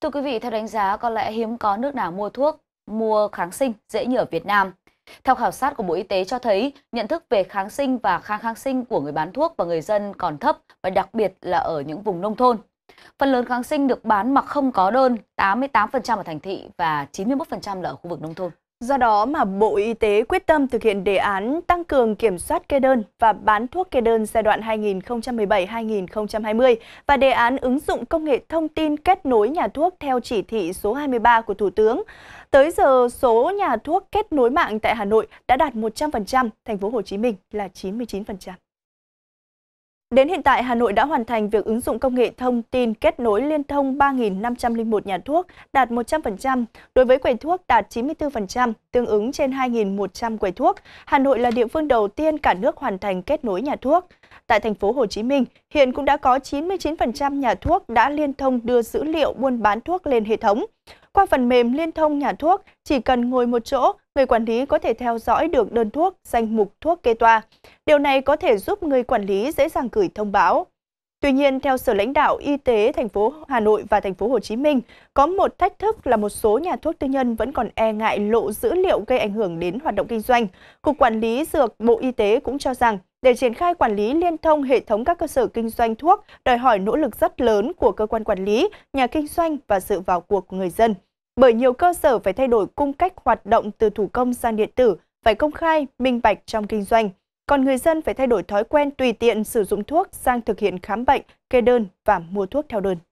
Thưa quý vị, theo đánh giá có lẽ hiếm có nước nào mua thuốc, mua kháng sinh dễ như ở Việt Nam. Theo khảo sát của Bộ Y tế cho thấy, nhận thức về kháng sinh và kháng kháng sinh của người bán thuốc và người dân còn thấp và đặc biệt là ở những vùng nông thôn. Phần lớn kháng sinh được bán mà không có đơn, 88% ở thành thị và 91% là ở khu vực nông thôn. Do đó mà Bộ Y tế quyết tâm thực hiện đề án tăng cường kiểm soát kê đơn và bán thuốc kê đơn giai đoạn 2017-2020 và đề án ứng dụng công nghệ thông tin kết nối nhà thuốc theo chỉ thị số 23 của Thủ tướng. Tới giờ, số nhà thuốc kết nối mạng tại Hà Nội đã đạt 100%, thành phố Hồ Chí Minh là 99%. Đến hiện tại, Hà Nội đã hoàn thành việc ứng dụng công nghệ thông tin kết nối liên thông 3.501 nhà thuốc, đạt 100%, đối với quầy thuốc đạt 94%, tương ứng trên 2.100 quầy thuốc. Hà Nội là địa phương đầu tiên cả nước hoàn thành kết nối nhà thuốc. Tại thành phố Hồ Chí Minh, hiện cũng đã có 99% nhà thuốc đã liên thông đưa dữ liệu buôn bán thuốc lên hệ thống. Qua phần mềm liên thông nhà thuốc, chỉ cần ngồi một chỗ, người quản lý có thể theo dõi được đơn thuốc, danh mục thuốc kê toa. Điều này có thể giúp người quản lý dễ dàng gửi thông báo. Tuy nhiên, theo Sở lãnh đạo Y tế thành phố Hà Nội và thành phố Hồ Chí Minh, có một thách thức là một số nhà thuốc tư nhân vẫn còn e ngại lộ dữ liệu gây ảnh hưởng đến hoạt động kinh doanh. Cục Quản lý Dược Bộ Y tế cũng cho rằng, để triển khai quản lý liên thông hệ thống các cơ sở kinh doanh thuốc đòi hỏi nỗ lực rất lớn của cơ quan quản lý, nhà kinh doanh và sự vào cuộc người dân bởi nhiều cơ sở phải thay đổi cung cách hoạt động từ thủ công sang điện tử, phải công khai, minh bạch trong kinh doanh. Còn người dân phải thay đổi thói quen tùy tiện sử dụng thuốc sang thực hiện khám bệnh, kê đơn và mua thuốc theo đơn.